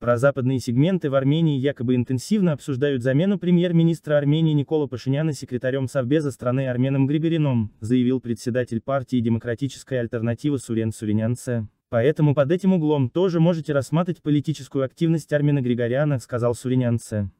Прозападные сегменты в Армении якобы интенсивно обсуждают замену премьер-министра Армении Никола Пашиняна секретарем Совбеза страны Арменом Григорином, заявил председатель партии «Демократическая альтернатива» Сурен Суринянце. Поэтому под этим углом тоже можете рассматривать политическую активность Армена Григоряна, сказал Суринянце.